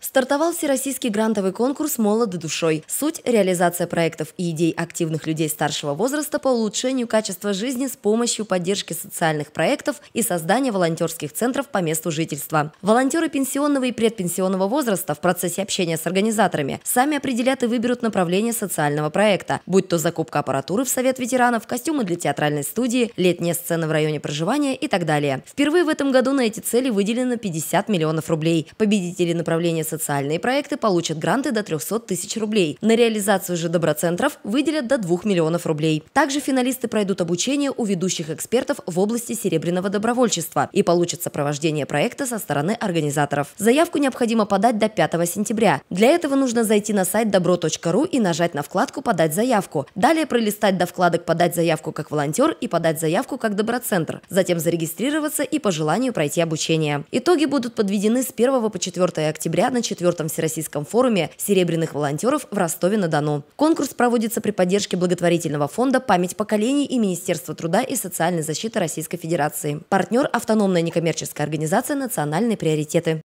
Стартовал всероссийский грантовый конкурс «Молоды душой». Суть – реализация проектов и идей активных людей старшего возраста по улучшению качества жизни с помощью поддержки социальных проектов и создания волонтерских центров по месту жительства. Волонтеры пенсионного и предпенсионного возраста в процессе общения с организаторами сами определят и выберут направление социального проекта, будь то закупка аппаратуры в Совет ветеранов, костюмы для театральной студии, летние сцены в районе проживания и так далее. Впервые в этом году на эти цели выделено 50 миллионов рублей. Победители направления социальные проекты получат гранты до 300 тысяч рублей. На реализацию же доброцентров выделят до 2 миллионов рублей. Также финалисты пройдут обучение у ведущих экспертов в области серебряного добровольчества и получат сопровождение проекта со стороны организаторов. Заявку необходимо подать до 5 сентября. Для этого нужно зайти на сайт добро.ру и нажать на вкладку «Подать заявку». Далее пролистать до вкладок «Подать заявку как волонтер» и «Подать заявку как доброцентр». Затем зарегистрироваться и по желанию пройти обучение. Итоги будут подведены с 1 по 4 октября на на четвертом Всероссийском форуме серебряных волонтеров в Ростове-на-Дону. Конкурс проводится при поддержке благотворительного фонда «Память поколений» и Министерства труда и социальной защиты Российской Федерации. Партнер – автономная некоммерческая организация «Национальные приоритеты».